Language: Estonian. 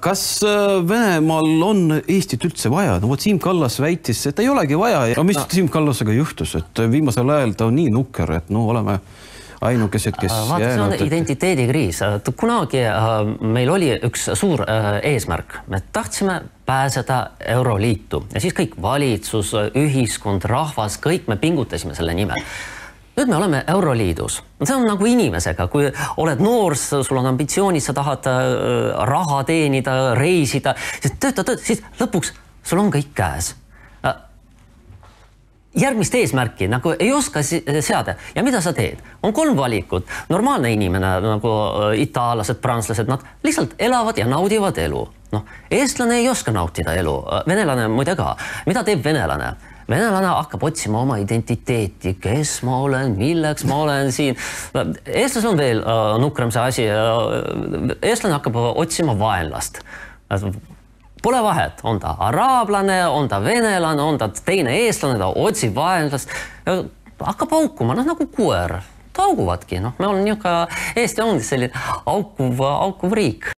kas äh, Venemaal on Eestit üldse vaja? no vot Siim Kallas väitis, et ei olegi vaja, aga mis no. Siim Kallasega juhtus, et äh, viimasel ajal ta on nii nukker, et no oleme ainukesed, kes vaata, see on identiteedikriis, kunagi äh, meil oli üks suur eesmärk, me tahtsime pääseda Euroliitu ja siis kõik valitsus, ühiskond, rahvas, kõik me pingutasime selle nimel nüüd me oleme Euroliidus, see on nagu inimesega, kui oled noor, sul on ambitsioonid, sa tahad äh, raha teenida, reisida, siis tööta, tööta, siis lõpuks sul on kõik käes äh, järgmist eesmärki nagu ei oska seada ja mida sa teed, on kolm valikut. normaalne inimene nagu äh, itaallased, prantslased, nad lihtsalt elavad ja naudivad elu. noh, eestlane ei oska nautida elu, venelane muide ka. mida teeb venelane? venelane hakkab otsima oma identiteeti, kes ma olen, milleks ma olen siin. eestlasel on veel äh, nukram see asi äh,. eestlane hakkab otsima vaenlast. Pole vahet, on ta araablane, on ta venelane, on ta teine eestlane, ta otsib vaenlast. hakkab haukuma, noh nagu koer, ta hauguvadki, noh, me oleme niisugune, Eesti ongi selline haukuv, haukuv riik.